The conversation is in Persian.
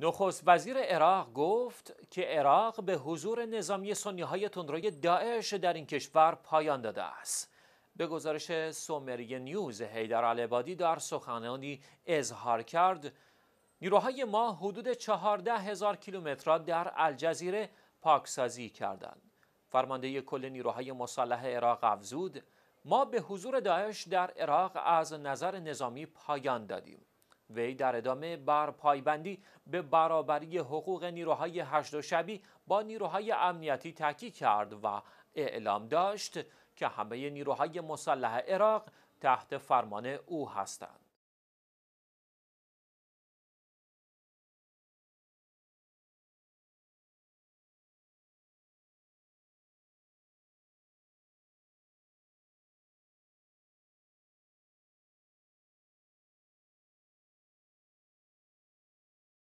نخست وزیر عراق گفت که عراق به حضور نظامی سنی های تندروی داعش در این کشور پایان داده است. به گزارش سومری نیوز حیدر علبادی در سخنانی اظهار کرد نیروهای ما حدود 14 هزار کیلومتر در الجزیره پاکسازی کردند. فرمانده کل نیروهای مسلح عراق افزود ما به حضور داعش در عراق از نظر نظامی پایان دادیم. وی در ادامه بر پایبندی به برابری حقوق نیروهای هشت و شبی با نیروهای امنیتی تاکید کرد و اعلام داشت که همه نیروهای مسلح عراق تحت فرمان او هستند.